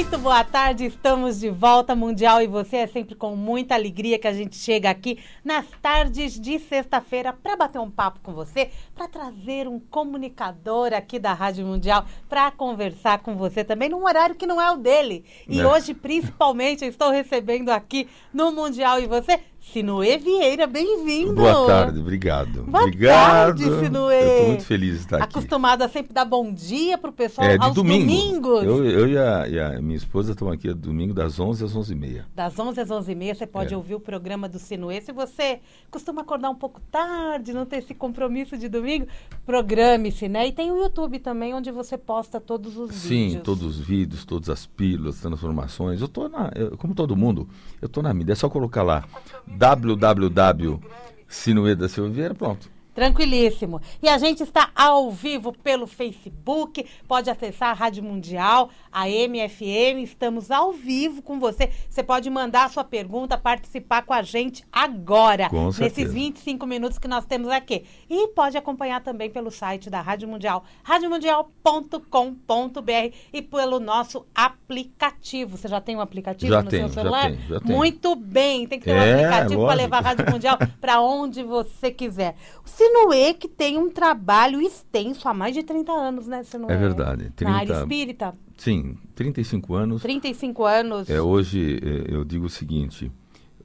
Muito boa tarde, estamos de volta Mundial e você é sempre com muita alegria que a gente chega aqui nas tardes de sexta-feira para bater um papo com você, para trazer um comunicador aqui da Rádio Mundial para conversar com você também num horário que não é o dele. E é. hoje principalmente eu estou recebendo aqui no Mundial e você Sinuê Vieira, bem-vindo. Boa tarde, obrigado. Boa obrigado. tarde, Sinuê. Eu muito feliz de estar aqui. Acostumada a sempre dar bom dia pro pessoal é, de aos domingo. domingos. Eu, eu e, a, e, a, minha esposa estamos aqui domingo das 11 às 11h30. Das 11 às 11h30, você pode é. ouvir o programa do Sinuê. Se você costuma acordar um pouco tarde, não ter esse compromisso de domingo, programe-se, né? E tem o YouTube também, onde você posta todos os Sim, vídeos. Sim, todos os vídeos, todas as pílulas, transformações. Eu tô na, eu, como todo mundo, eu tô na mídia, é só colocar lá www.sinuedasilveira, pronto. Tranquilíssimo. E a gente está ao vivo pelo Facebook, pode acessar a Rádio Mundial, a MFM, estamos ao vivo com você. Você pode mandar a sua pergunta, participar com a gente agora, com certeza. nesses 25 minutos que nós temos aqui. E pode acompanhar também pelo site da Rádio Mundial, radiomundial.com.br e pelo nosso aplicativo. Você já tem um aplicativo já no tenho, seu celular? Já tenho, já tenho. Muito bem, tem que ter é, um aplicativo para levar a Rádio Mundial para onde você quiser. Sinuê, que tem um trabalho extenso há mais de 30 anos, né, Sinuê? É verdade. 30, na área espírita. Sim, 35 anos. 35 anos. É, hoje, é, eu digo o seguinte,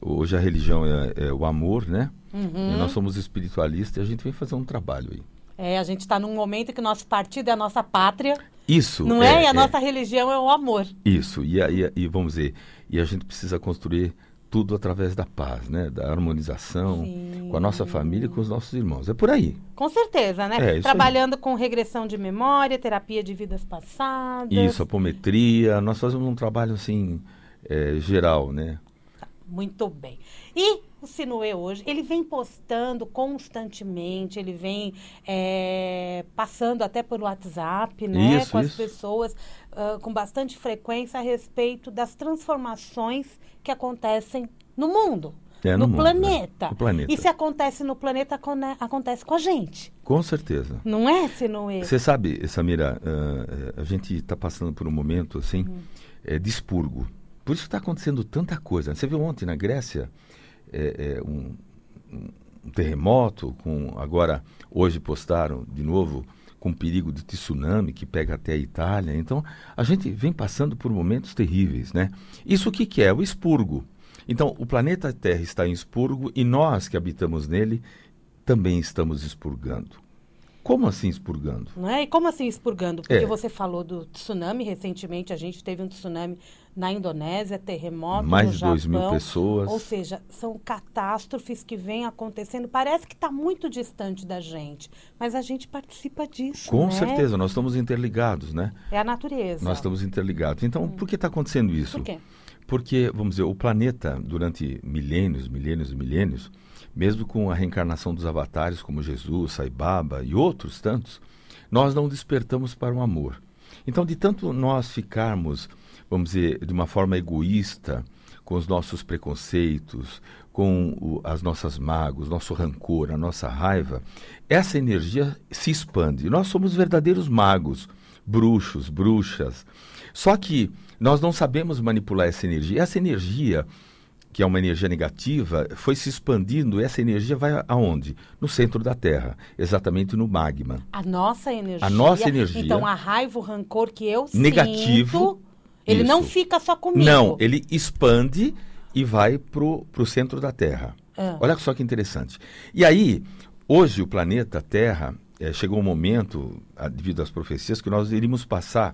hoje a religião é, é o amor, né? Uhum. nós somos espiritualistas e a gente vem fazer um trabalho aí. É, a gente está num momento que nosso partido é a nossa pátria. Isso. Não é? é e a é. nossa religião é o amor. Isso. E, e, e vamos dizer, e a gente precisa construir tudo através da paz, né? Da harmonização Sim. com a nossa família e com os nossos irmãos. É por aí. Com certeza, né? É, Trabalhando aí. com regressão de memória, terapia de vidas passadas. Isso, apometria. Nós fazemos um trabalho assim é, geral, né? Tá, muito bem. E o Sinuê hoje, ele vem postando constantemente, ele vem é, passando até pelo WhatsApp, né? Isso, com isso. as pessoas uh, com bastante frequência a respeito das transformações que acontecem no mundo. É, no, no mundo, né? planeta. Né? No planeta. E se acontece no planeta, né, acontece com a gente. Com certeza. Não é, se não é. Você sabe, Samira, uh, a gente está passando por um momento assim hum. é, de expurgo. Por isso está acontecendo tanta coisa. Você viu ontem na Grécia é, é, um, um, terremoto, com agora hoje postaram de novo com perigo de tsunami que pega até a Itália. Então, a gente vem passando por momentos terríveis, né? Isso o que, que é? O expurgo. Então, o planeta Terra está em expurgo e nós que habitamos nele também estamos expurgando. Como assim expurgando? Não é? E como assim expurgando? Porque é. você falou do tsunami recentemente, a gente teve um tsunami na Indonésia, terremoto Mais de 2 mil pessoas. Ou seja, são catástrofes que vêm acontecendo. Parece que está muito distante da gente, mas a gente participa disso. Com né? certeza, nós estamos interligados, né? É a natureza. Nós estamos interligados. Então, hum. por que está acontecendo isso? Por quê? Porque, vamos dizer, o planeta, durante milênios, milênios e milênios, mesmo com a reencarnação dos avatares como Jesus, Saibaba e outros tantos, nós não despertamos para o amor. Então, de tanto nós ficarmos, vamos dizer, de uma forma egoísta, com os nossos preconceitos, com o, as nossas mágoas, nosso rancor, a nossa raiva, essa energia se expande. Nós somos verdadeiros magos, bruxos, bruxas. Só que nós não sabemos manipular essa energia. Essa energia que é uma energia negativa, foi se expandindo. Essa energia vai aonde? No centro da Terra, exatamente no magma. A nossa energia. A nossa energia. Então a raiva, o rancor que eu negativo, sinto, ele isso. não fica só comigo. Não, ele expande e vai pro pro centro da Terra. É. Olha só que interessante. E aí, hoje o planeta Terra é, chegou um momento, ah, devido às profecias, que nós iríamos passar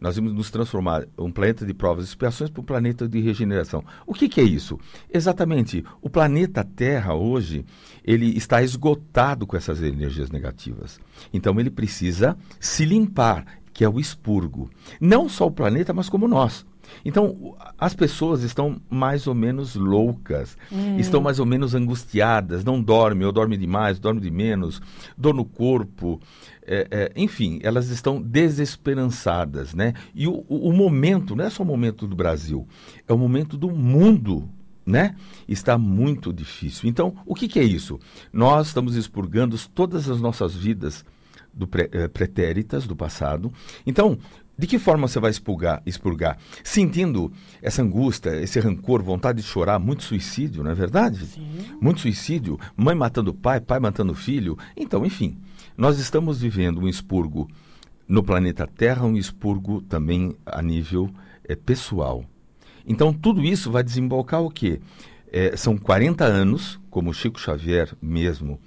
nós vamos nos transformar um planeta de provas e expiações para um planeta de regeneração. O que, que é isso? Exatamente, o planeta Terra hoje ele está esgotado com essas energias negativas. Então ele precisa se limpar, que é o expurgo. Não só o planeta, mas como nós. Então, as pessoas estão mais ou menos loucas, hum. estão mais ou menos angustiadas, não dormem, ou dormem demais, dormem de menos, dor no corpo, é, é, enfim, elas estão desesperançadas, né? E o, o, o momento, não é só o momento do Brasil, é o momento do mundo né? Está muito difícil. Então, o que, que, é isso? Nós estamos expurgando todas as nossas vidas do pré, é, eh, pretéritas do passado. Então, de que forma você vai expurgar, expurgar? Sentindo essa angústia, esse rancor, vontade de chorar, muito suicídio, não é verdade? Sim. Muito suicídio, mãe matando pai, pai matando filho. Então, enfim, nós estamos vivendo um expurgo no planeta Terra, um expurgo também a nível é, pessoal. Então, tudo isso vai desembocar o quê? É, são 40 anos, como Chico Xavier mesmo,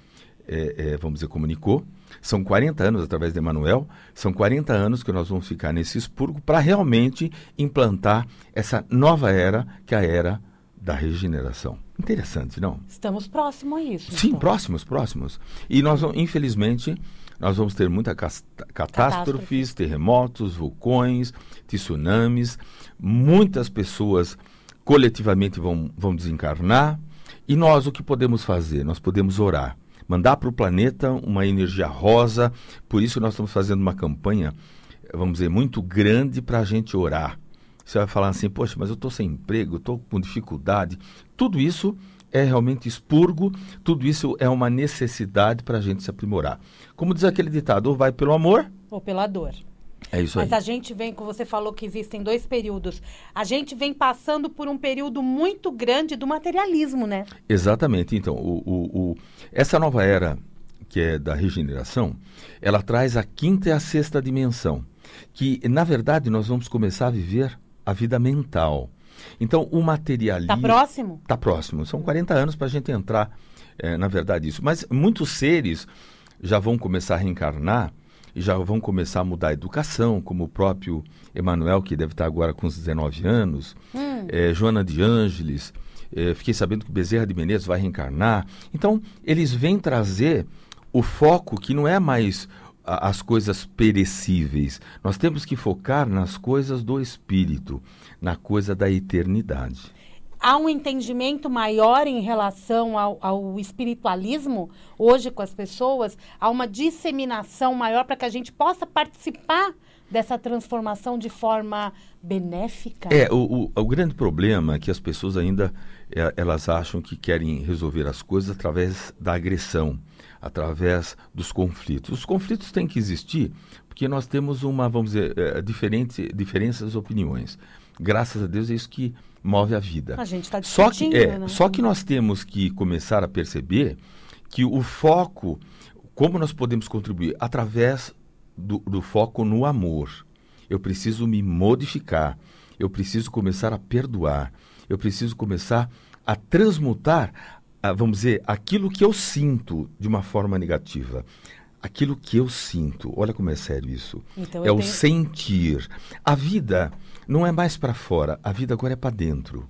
é, vamos dizer, comunicou, são 40 anos, através de Emanuel, são 40 anos que nós vamos ficar nesse expurgo para realmente implantar essa nova era, que é a era da regeneração. Interessante, não? Estamos próximos a isso. Sim, então. próximos, próximos. E nós, infelizmente, nós vamos ter muitas catástrofes, Catástrofe. terremotos, vulcões, tsunamis. Muitas pessoas coletivamente vão, vão desencarnar. E nós o que podemos fazer? Nós podemos orar mandar para o planeta uma energia rosa. Por isso nós estamos fazendo uma campanha, vamos dizer, muito grande para a gente orar. Você vai falar assim, poxa, mas eu estou sem emprego, estou com dificuldade. Tudo isso é realmente expurgo, tudo isso é uma necessidade para a gente se aprimorar. Como diz aquele ditado, ou vai pelo amor... Ou pela dor. É isso aí. Mas a gente vem, como você falou que existem dois períodos, a gente vem passando por um período muito grande do materialismo, né? Exatamente. Então, o, o, o essa nova era que é da regeneração, ela traz a quinta e a sexta dimensão, que na verdade nós vamos começar a viver a vida mental. Então, o materialismo. Está próximo? Está próximo. São 40 anos para a gente entrar, é, na verdade, isso. Mas muitos seres já vão começar a reencarnar e já vão começar a mudar a educação, como o próprio Emanuel, que deve estar agora com 19 anos, hum. é, Joana de Ângeles, é, fiquei sabendo que Bezerra de Menezes vai reencarnar. Então, eles vêm trazer o foco que não é mais a, as coisas perecíveis. Nós temos que focar nas coisas do espírito, na coisa da eternidade há um entendimento maior em relação ao, ao, espiritualismo hoje com as pessoas, há uma disseminação maior para que a gente possa participar dessa transformação de forma benéfica? É, o, o, o grande problema é que as pessoas ainda é, elas acham que querem resolver as coisas através da agressão, através dos conflitos. Os conflitos têm que existir porque nós temos uma, vamos dizer, é, diferente, diferenças opiniões. Graças a Deus é isso que move a vida. A gente está só que é, né? só que nós temos que começar a perceber que o foco, como nós podemos contribuir através do, do foco no amor. Eu preciso me modificar. Eu preciso começar a perdoar. Eu preciso começar a transmutar, a, ah, vamos dizer, aquilo que eu sinto de uma forma negativa, aquilo que eu sinto. Olha como é sério isso. Então, é o tenho... sentir. A vida não é mais para fora, a vida agora é para dentro.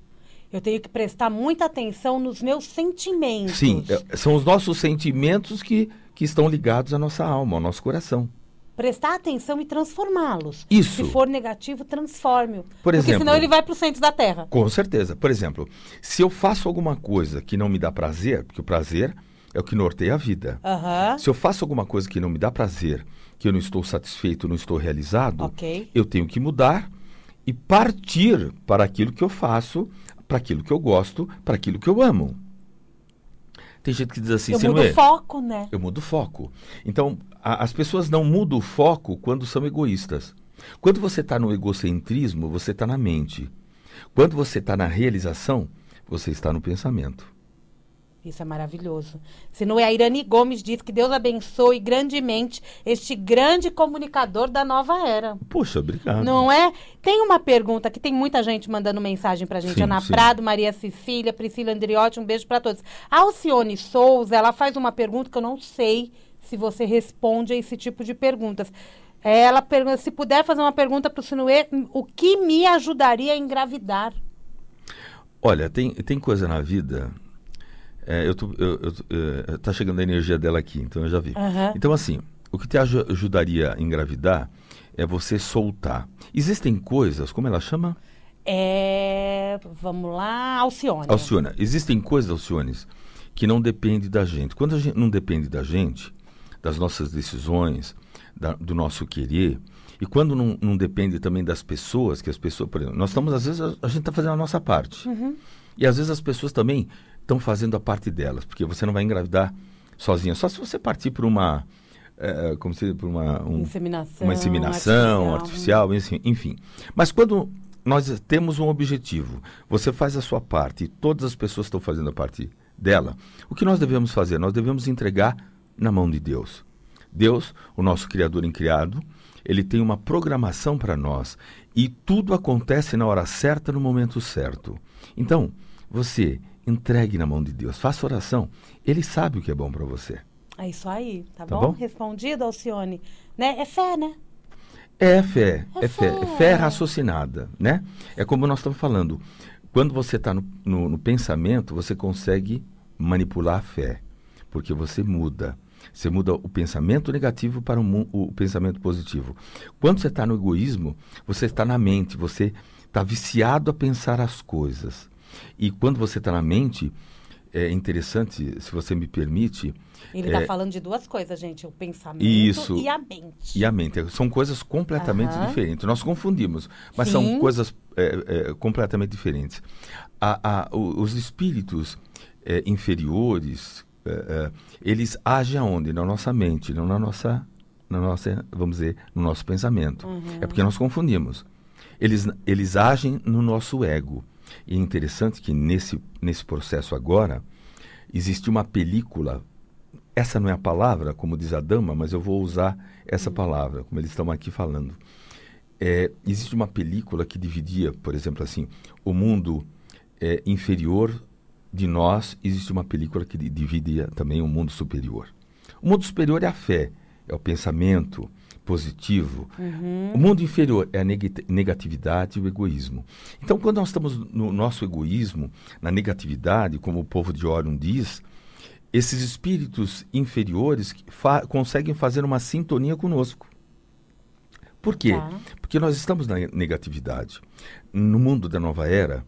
Eu tenho que prestar muita atenção nos meus sentimentos. Sim, é, são os nossos sentimentos que, que estão ligados à nossa alma, ao nosso coração. Prestar atenção e transformá-los. Isso. Se for negativo, transforme-o. Por exemplo, porque senão ele vai para o centro da Terra. Com certeza. Por exemplo, se eu faço alguma coisa que não me dá prazer, porque o prazer é o que norteia a vida. Uhum. Se eu faço alguma coisa que não me dá prazer, que eu não estou satisfeito, não estou realizado, okay. eu tenho que mudar e partir para aquilo que eu faço, para aquilo que eu gosto, para aquilo que eu amo. Tem gente que diz assim, eu mudo o é? foco, né? Eu mudo o foco. Então, a, as pessoas não mudam o foco quando são egoístas. Quando você está no egocentrismo, você está na mente. Quando você está na realização, você está no pensamento. Isso é maravilhoso. Se não é a Irani Gomes diz que Deus abençoe grandemente este grande comunicador da nova era. Puxa, obrigado. Não é? Tem uma pergunta que tem muita gente mandando mensagem pra gente. Sim, Ana sim. Prado, Maria Cecília, Priscila Andriotti, um beijo para todos. A Alcione Souza, ela faz uma pergunta que eu não sei se você responde a esse tipo de perguntas. Ela pergunta, se puder fazer uma pergunta para o Sinuê, o que me ajudaria a engravidar? Olha, tem, tem coisa na vida é, eu tô, eu, eu, é, tá chegando a energia dela aqui, então eu já vi. Uhum. Então, assim, o que te ajudaria a engravidar é você soltar. Existem coisas, como ela chama? É. Vamos lá, Alcione. Alcione. Existem coisas, Alcione que não depende da gente. Quando a gente não depende da gente, das nossas decisões, da, do nosso querer, e quando não, não, depende também das pessoas, que as pessoas, por exemplo, nós estamos, às vezes, a, a gente está fazendo a nossa parte. Uhum. E às vezes as pessoas também estão fazendo a parte delas, porque você não vai engravidar sozinha. Só se você partir por uma, é, como se por uma um, inseminação, uma inseminação artificial, artificial né? enfim. Mas quando nós temos um objetivo, você faz a sua parte, e todas as pessoas estão fazendo a parte dela. O que nós devemos fazer? Nós devemos entregar na mão de Deus. Deus, o nosso criador incriado, ele tem uma programação para nós e tudo acontece na hora certa, no momento certo. Então, você entregue na mão de Deus, faça oração. Ele sabe o que é bom para você. É isso aí, tá, tá bom? bom? Respondido, Alcione. Né? É fé, né? É fé, é, é fé. fé, é fé raciocinada, né? É como nós estamos falando. Quando você está no, no, no pensamento, você consegue manipular a fé, porque você muda. Você muda o pensamento negativo para o, o pensamento positivo. Quando você está no egoísmo, você está na mente, você está viciado a pensar as coisas. E quando você está na mente, é interessante, se você me permite. Ele está é, falando de duas coisas, gente: o pensamento isso, e a mente. E a mente. É, são coisas completamente uhum. diferentes. Nós confundimos, mas Sim. são coisas é, é, completamente diferentes. A, a, os espíritos é, inferiores, é, eles agem aonde? Na nossa mente, não na nossa, na nossa vamos dizer, no nosso pensamento. Uhum. É porque nós confundimos. Eles, eles agem no nosso ego. E é interessante que nesse, nesse processo agora existe uma película. Essa não é a palavra, como diz a dama, mas eu vou usar essa hum. palavra, como eles estão aqui falando. É, existe uma película que dividia, por exemplo, assim, o mundo é, inferior de nós. Existe uma película que dividia também o mundo superior. O mundo superior é a fé, é o pensamento, positivo. Uhum. O mundo inferior é a negatividade e o egoísmo. Então, quando nós estamos no nosso egoísmo, na negatividade, como o povo de Orion diz, esses espíritos inferiores fa conseguem fazer uma sintonia conosco. Por quê? Tá. Porque nós estamos na negatividade. No mundo da nova era,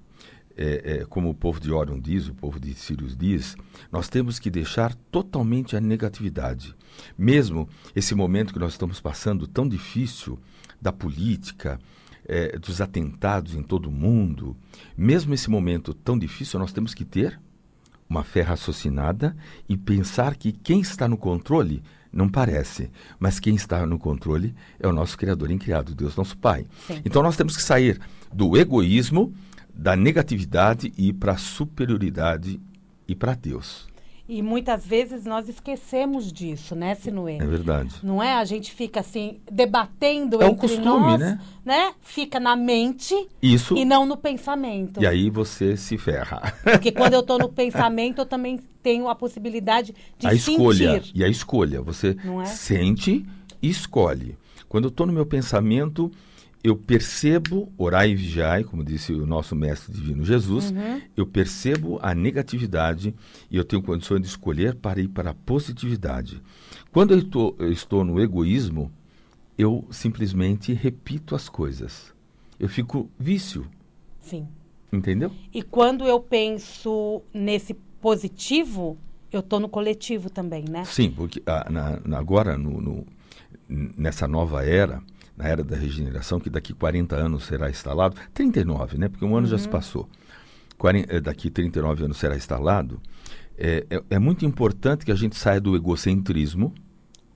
é, é, como o povo de Orion diz, o povo de Sirius diz, nós temos que deixar totalmente a negatividade. Mesmo esse momento que nós estamos passando tão difícil da política, é, dos atentados em todo o mundo, mesmo esse momento tão difícil, nós temos que ter uma fé raciocinada e pensar que quem está no controle não parece, mas quem está no controle é o nosso Criador incriado, Deus nosso Pai. Sim. Então nós temos que sair do egoísmo da negatividade e para a superioridade e para Deus. E muitas vezes nós esquecemos disso, né, Sinuê? É verdade. Não é? A gente fica assim, debatendo é um costume, nós, né? né? Fica na mente Isso. e não no pensamento. E aí você se ferra. Porque quando eu estou no pensamento, eu também tenho a possibilidade de a sentir. escolha. E a escolha. Você é? sente e escolhe. Quando eu estou no meu pensamento, eu percebo, orai e vigiai, como disse o nosso mestre divino Jesus, uhum. eu percebo a negatividade e eu tenho condições de escolher para ir para a positividade. Quando eu, tô, eu estou no egoísmo, eu simplesmente repito as coisas. Eu fico vício. Sim. Entendeu? E quando eu penso nesse positivo, eu estou no coletivo também, né? Sim, porque ah, na, na, agora, no, no, nessa nova era, na era da regeneração, que daqui 40 anos será instalado, 39, né? Porque um ano uhum. já se uhum. passou. 40, eh, daqui 39 anos será instalado. É, é, é, muito importante que a gente saia do egocentrismo,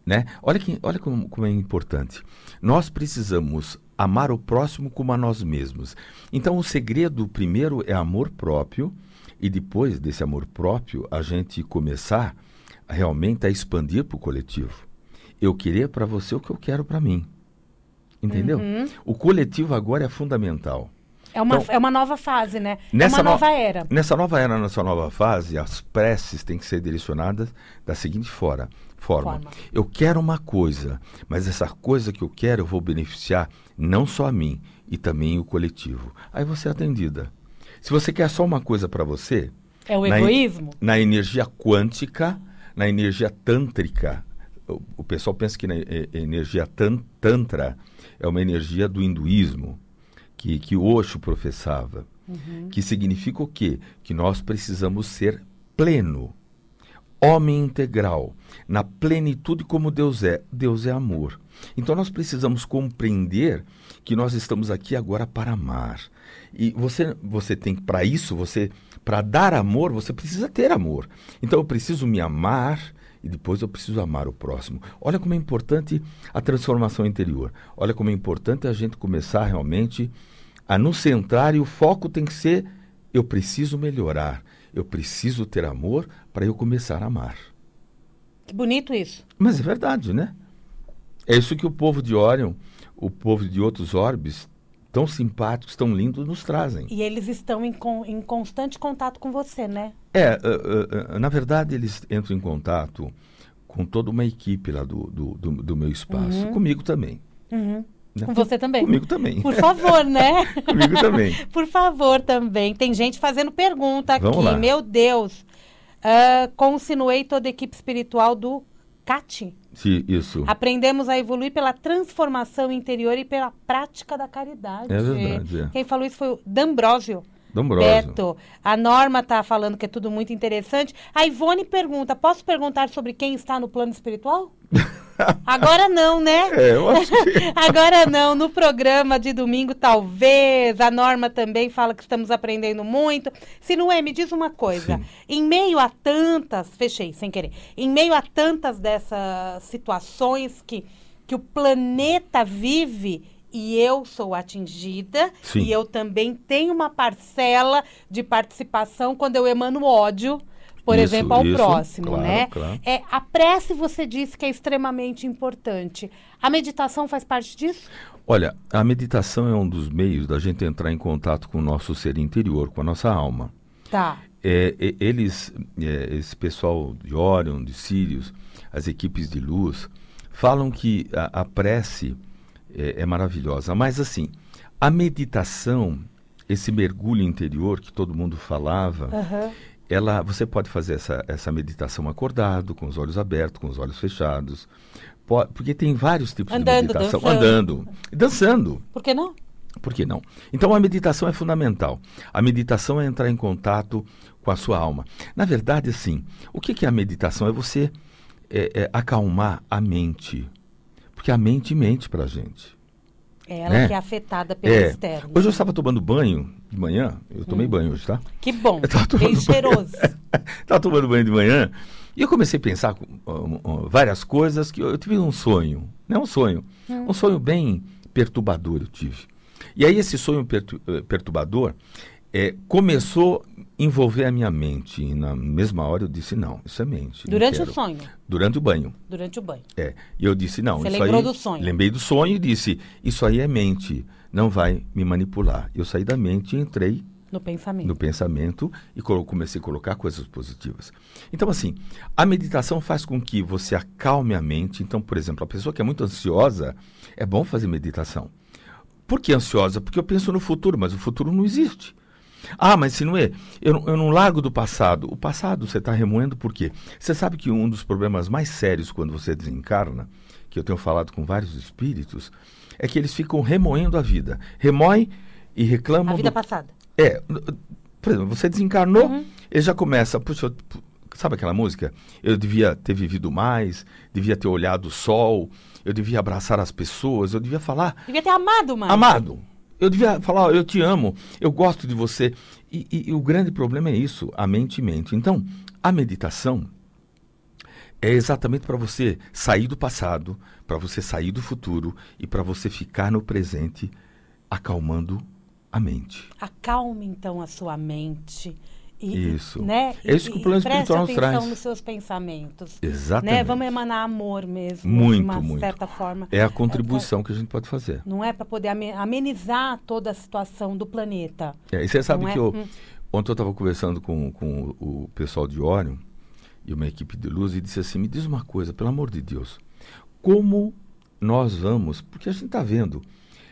né? Olha, que, olha como, como é importante. Nós precisamos amar o próximo como a nós mesmos. Então, o segredo primeiro é amor próprio, e depois desse amor próprio, a gente começar realmente a expandir para o coletivo. Eu queria para você o que eu quero para mim. Entendeu? Uhum. O coletivo agora é fundamental. É uma, então, é uma nova fase, né? É nessa é uma no... nova era. Nessa nova era, nessa nova fase, as preces têm que ser direcionadas da seguinte fora, forma. forma. Eu quero uma coisa, mas essa coisa que eu quero eu vou beneficiar não só a mim, e também o coletivo. Aí você é atendida. Se você quer só uma coisa para você... É o egoísmo? Na, na energia quântica, na energia tântrica, o pessoal pensa que a energia tantra é uma energia do hinduísmo, que, que Osho professava, uhum. que significa o quê? Que nós precisamos ser pleno, homem integral, na plenitude como Deus é. Deus é amor. Então nós precisamos compreender que nós estamos aqui agora para amar. E você, você tem para isso, você para dar amor, você precisa ter amor. Então eu preciso me amar, e depois eu preciso amar o próximo. Olha como é importante a transformação interior. Olha como é importante a gente começar realmente a nos centrar e o foco tem que ser: eu preciso melhorar, eu preciso ter amor para eu começar a amar. Que bonito isso. Mas é verdade, né? É isso que o povo de Orion, o povo de outros orbes, tão simpáticos, tão lindos, nos trazem. E eles estão em, com, em constante contato com você, né? É, uh, uh, na verdade, eles entram em contato com toda uma equipe lá do, do, do, do meu espaço, uhum. comigo também. Uhum. Né? Com você também. Comigo também. Por favor, né? Comigo também. Por favor também. Tem gente fazendo pergunta Vamos aqui. Lá. Meu Deus. Uh, toda a equipe espiritual do CAT. Sim, isso. Aprendemos a evoluir pela transformação interior e pela prática da caridade. É verdade. É. Quem falou isso foi o D'Ambrosio. Dombroso. Beto, a Norma está falando que é tudo muito interessante. A Ivone pergunta: posso perguntar sobre quem está no plano espiritual? Agora não, né? É, eu acho que... Agora não. No programa de domingo, talvez. A Norma também fala que estamos aprendendo muito. Se não é, me diz uma coisa. Sim. Em meio a tantas. Fechei, sem querer. Em meio a tantas dessas situações que, que o planeta vive e eu sou atingida Sim. e eu também tenho uma parcela de participação quando eu emano ódio por isso, exemplo, ao isso, próximo, claro, né? Claro. É, a prece você disse que é extremamente importante. A meditação faz parte disso? Olha, a meditação é um dos meios da gente entrar em contato com o nosso ser interior, com a nossa alma. Tá. É, eles, é, esse pessoal de Orion, de Sirius, as equipes de luz, falam que a, a prece é, é maravilhosa. Mas assim, a meditação, esse mergulho interior que todo mundo falava, uhum. ela, você pode fazer essa, essa meditação acordado, com os olhos abertos, com os olhos fechados, pode, porque tem vários tipos andando, de meditação, dançando. andando, dançando. Por que não? Por que não? Então a meditação é fundamental. A meditação é entrar em contato com a sua alma. Na verdade, assim, o que, que é a meditação? É você é, é, acalmar a mente que a mente mente para a gente. É ela né? que é afetada pelo é. externo. Hoje eu estava tomando banho de manhã, eu tomei hum. banho hoje, tá? Que bom, bem cheiroso. Estava tomando banho de manhã e eu comecei a pensar várias coisas que eu, eu, tive um sonho, não né? um sonho, hum. um sonho bem perturbador eu tive. E aí esse sonho pertu eh, perturbador, é, começou a envolver a minha mente. E na mesma hora eu disse, não, isso é mente. Durante o sonho? Durante o banho. Durante o banho. É. E eu disse, não, Você isso lembrou aí, do sonho? Lembrei do sonho e disse, isso aí é mente, não vai me manipular. Eu saí da mente e entrei no pensamento. No pensamento e comecei a colocar coisas positivas. Então, assim, a meditação faz com que você acalme a mente. Então, por exemplo, a pessoa que é muito ansiosa, é bom fazer meditação. Por que ansiosa? Porque eu penso no futuro, mas o futuro não existe. Ah, mas se não é, eu, eu não largo do passado. O passado você está remoendo por quê? Você sabe que um dos problemas mais sérios quando você desencarna, que eu tenho falado com vários espíritos, é que eles ficam remoendo a vida. Remoem e reclamam. A vida do... passada. É. Por exemplo, você desencarnou, uhum. ele já começa. Puxa, sabe aquela música? Eu devia ter vivido mais, devia ter olhado o sol, eu devia abraçar as pessoas, eu devia falar. Devia ter amado mais. Amado. Eu devia falar, eu te amo, eu gosto de você. E, e, e o grande problema é isso, a mente mente. Então, a meditação é exatamente para você sair do passado, para você sair do futuro e para você ficar no presente, acalmando a mente. Acalme então a sua mente e, isso. Né? É isso que o plano espiritual nos traz. atenção nos seus pensamentos. Né? Exatamente. Né? Vamos emanar amor mesmo. Muito, de uma muito. certa forma. É a contribuição é que a gente pode fazer. Não é para poder amenizar toda a situação do planeta. É, e você sabe não que é? eu... Hum. Ontem eu estava conversando com, com o pessoal de Orion e uma equipe de luz e disse assim, me diz uma coisa, pelo amor de Deus, como nós vamos... Porque a gente está vendo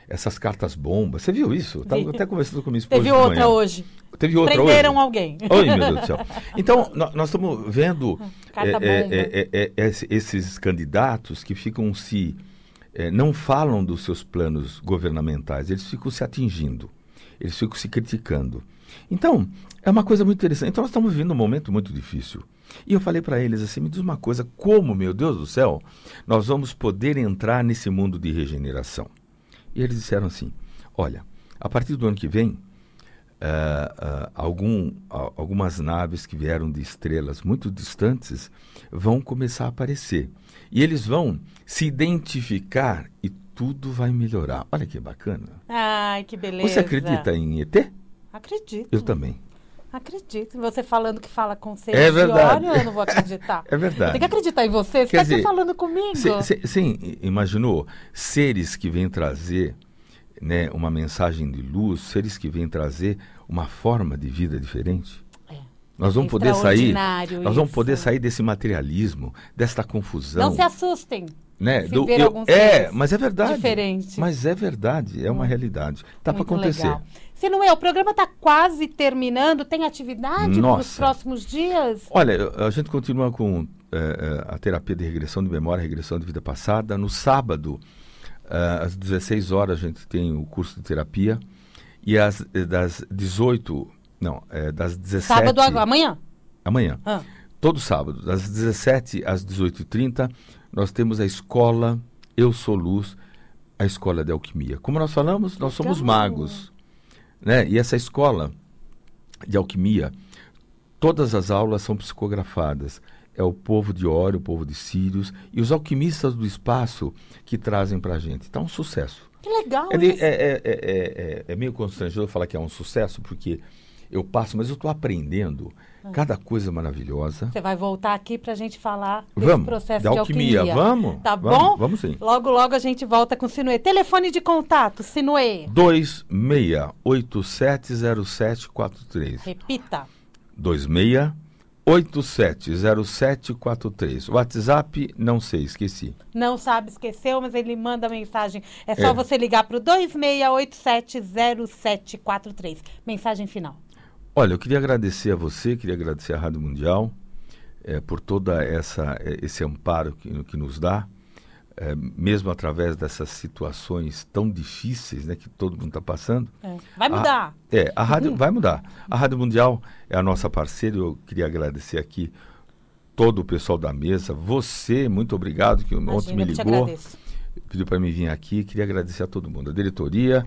essas cartas bombas. Você viu isso? Estava tava até conversando com minha esposa. Teve outra hoje. Teve outra Prenderam hoje. alguém. Oi, meu Deus do céu. Então, nós estamos vendo é, é, é, esses candidatos que ficam se. não falam dos seus planos governamentais, eles ficam se atingindo, eles ficam se criticando. Então, é uma coisa muito interessante. Então, nós estamos vivendo um momento muito difícil. E eu falei para eles assim: me diz uma coisa, como, meu Deus do céu, nós vamos poder entrar nesse mundo de regeneração? E eles disseram assim: olha, a partir do ano que vem, uh, uh, algum, uh, algumas naves que vieram de estrelas muito distantes vão começar a aparecer. E eles vão se identificar e tudo vai melhorar. Olha que bacana. Ai, que beleza. Você acredita em ET? Acredito. Eu também. Acredito. Você falando que fala com seres é verdade. de óleo, eu não vou acreditar. é verdade. Tem que acreditar em você. Você está falando comigo. sim, imaginou? Seres que vêm trazer né, uma mensagem de luz, seres que vêm trazer uma forma de vida diferente. Nós vamos é poder sair, nós vamos poder sair desse materialismo, desta confusão. Não se assustem né? Enfim, do, eu, é, mas é verdade. Diferente. Mas é verdade, é uma hum. realidade. Tá para acontecer. Se não é, o programa está quase terminando. Tem atividade nos próximos dias? Olha, a gente continua com é, a terapia de regressão de memória, regressão de vida passada. No sábado, eh, às 16 horas, a gente tem o curso de terapia. E às, das 18, não, é, das 17... Sábado, amanhã? Amanhã. Ah. Todo sábado, das 17 às 18h30, nós temos a escola Eu Sou Luz, a escola de alquimia. Como nós falamos, nós somos então, magos. Né? E essa escola de alquimia, todas as aulas são psicografadas. É o povo de Ório, o povo de Sírios e os alquimistas do espaço que trazem para a gente. Está então, é um sucesso. Que legal! É, de, é é, é, é, é, meio constrangedor falar que é um sucesso, porque eu passo, mas eu estou aprendendo ah. cada coisa maravilhosa. Você vai voltar aqui para a gente falar desse vamos, processo da de alquimia. alquimia. Vamos? Tá vamos, bom? Vamos sim. Logo, logo a gente volta com o Sinuê. Telefone de contato, Sinuê. 26870743. Repita. 26870743. WhatsApp, não sei, esqueci. Não sabe, esqueceu, mas ele manda mensagem. É só é. você ligar para o 26870743. Mensagem final. Olha, eu queria agradecer a você, queria agradecer à Rádio Mundial é, por toda essa é, esse amparo que, que nos dá, é, mesmo através dessas situações tão difíceis, né, que todo mundo está passando. É. Vai mudar. A, é, a rádio vai mudar. A Rádio Mundial é a nossa parceira. Eu queria agradecer aqui todo o pessoal da mesa, você, muito obrigado que Imagina, ontem me ligou, pediu para me vir aqui, queria agradecer a todo mundo, a diretoria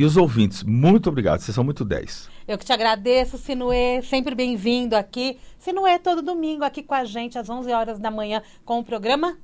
e os ouvintes, muito obrigado, vocês são muito 10. Eu que te agradeço, Sinuê, sempre bem-vindo aqui. Sinuê, todo domingo aqui com a gente, às 11 horas da manhã, com o programa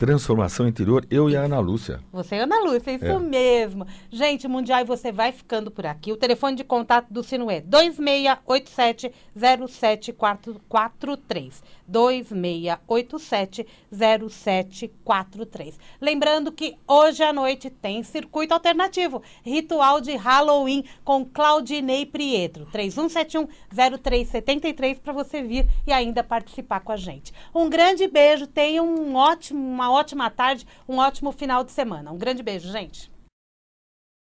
Transformação Interior, eu e a Ana Lúcia. Você e a Ana Lúcia, isso é. mesmo. Gente, Mundial, você vai ficando por aqui. O telefone de contato do Sino é 2687-0743. 2687-0743. Lembrando que hoje à noite tem circuito alternativo, ritual de Halloween com Claudinei Prietro. 3171-0373 para você vir e ainda participar com a gente. Um grande beijo, tenha um ótimo, uma uma ótima tarde, um ótimo final de semana. Um grande beijo, gente.